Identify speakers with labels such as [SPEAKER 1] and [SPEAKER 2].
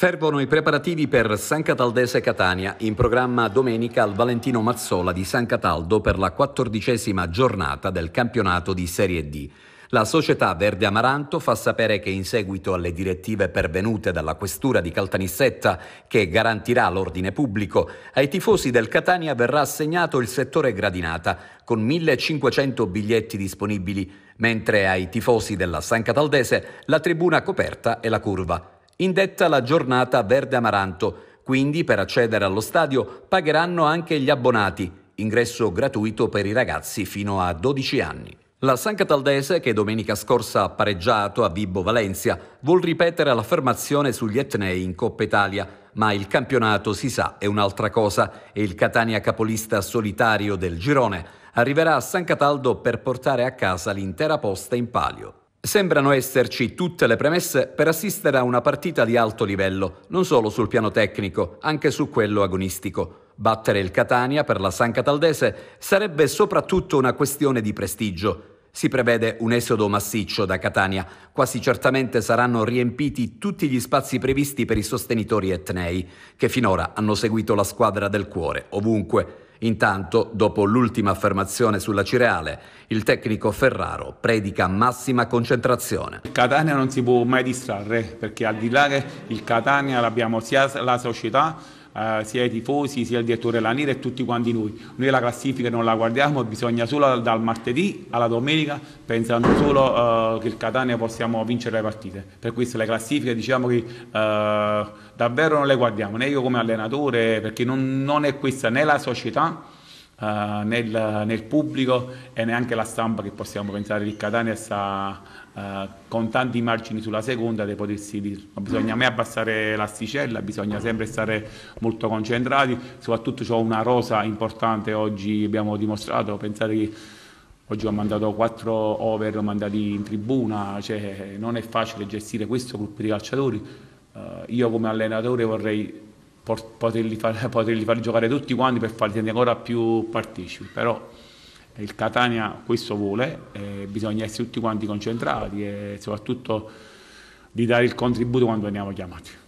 [SPEAKER 1] Fervono i preparativi per San Cataldese Catania, in programma domenica al Valentino Mazzola di San Cataldo per la quattordicesima giornata del campionato di Serie D. La società Verde Amaranto fa sapere che in seguito alle direttive pervenute dalla questura di Caltanissetta che garantirà l'ordine pubblico, ai tifosi del Catania verrà assegnato il settore gradinata con 1500 biglietti disponibili, mentre ai tifosi della San Cataldese la tribuna coperta e la curva indetta la giornata Verde Amaranto. Quindi per accedere allo stadio pagheranno anche gli abbonati, ingresso gratuito per i ragazzi fino a 12 anni. La San Cataldese, che domenica scorsa ha pareggiato a Vibo Valencia, vuol ripetere l'affermazione sugli etnei in Coppa Italia, ma il campionato si sa è un'altra cosa e il Catania capolista solitario del girone arriverà a San Cataldo per portare a casa l'intera posta in palio. Sembrano esserci tutte le premesse per assistere a una partita di alto livello, non solo sul piano tecnico, anche su quello agonistico. Battere il Catania per la San Cataldese sarebbe soprattutto una questione di prestigio. Si prevede un esodo massiccio da Catania, quasi certamente saranno riempiti tutti gli spazi previsti per i sostenitori etnei, che finora hanno seguito la squadra del cuore ovunque. Intanto, dopo l'ultima affermazione sulla Cireale, il tecnico Ferraro predica massima concentrazione. Il Catania non si può mai distrarre perché al di là che il
[SPEAKER 2] Catania l'abbiamo sia la società eh, sia i tifosi, sia il direttore Lanire e tutti quanti noi. Noi la classifica non la guardiamo, bisogna solo dal martedì alla domenica, pensando solo eh, che il Catania possiamo vincere le partite. Per questo le classifiche diciamo che eh, davvero non le guardiamo, né io come allenatore, perché non, non è questa né la società uh, nel, nel, pubblico e neanche la stampa che possiamo pensare di Catania sta uh, con tanti margini sulla seconda di potersi dire bisogna mai abbassare l'asticella bisogna sempre stare molto concentrati soprattutto c'è una rosa importante oggi abbiamo dimostrato pensare che Oggi ho mandato quattro over mandati in tribuna, cioè non è facile gestire questo gruppo di calciatori. Uh, io come allenatore vorrei poterli far, poterli far giocare tutti quanti per farli sentire ancora più partecipi, però il Catania questo vuole, eh, bisogna essere tutti quanti concentrati e soprattutto di dare il contributo quando veniamo chiamati.